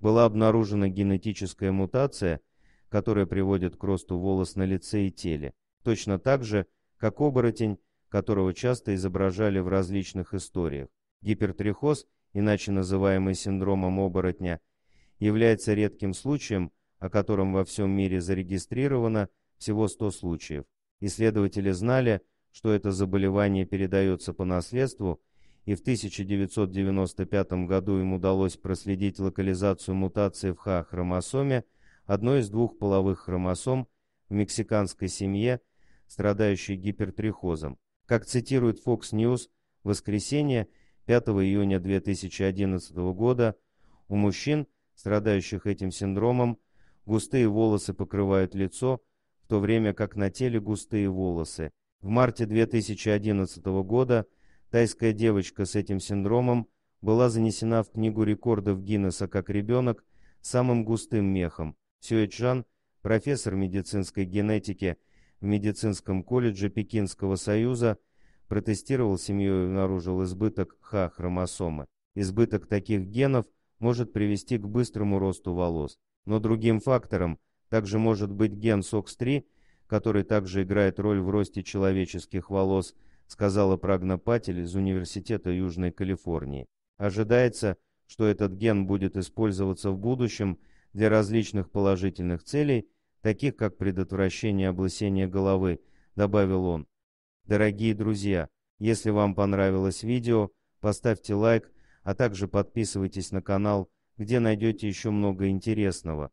была обнаружена генетическая мутация, которая приводит к росту волос на лице и теле, точно так же, как оборотень, которого часто изображали в различных историях. Гипертрихоз, иначе называемый синдромом оборотня, является редким случаем, о котором во всем мире зарегистрировано всего 100 случаев. Исследователи знали, что это заболевание передается по наследству, и в 1995 году им удалось проследить локализацию мутации в Х-хромосоме, одной из двух половых хромосом в мексиканской семье, страдающей гипертрихозом. Как цитирует Fox News, в воскресенье 5 июня 2011 года у мужчин, страдающих этим синдромом, густые волосы покрывают лицо, в то время как на теле густые волосы. В марте 2011 года Тайская девочка с этим синдромом была занесена в Книгу рекордов Гиннесса как ребенок с самым густым мехом. Сюэ Чжан, профессор медицинской генетики в медицинском колледже Пекинского союза, протестировал семью и обнаружил избыток Х-хромосомы. Избыток таких генов может привести к быстрому росту волос. Но другим фактором также может быть ген SOX3, который также играет роль в росте человеческих волос – сказала прогнопатель из Университета Южной Калифорнии. Ожидается, что этот ген будет использоваться в будущем для различных положительных целей, таких как предотвращение облысения головы, добавил он. Дорогие друзья, если вам понравилось видео, поставьте лайк, а также подписывайтесь на канал, где найдете еще много интересного.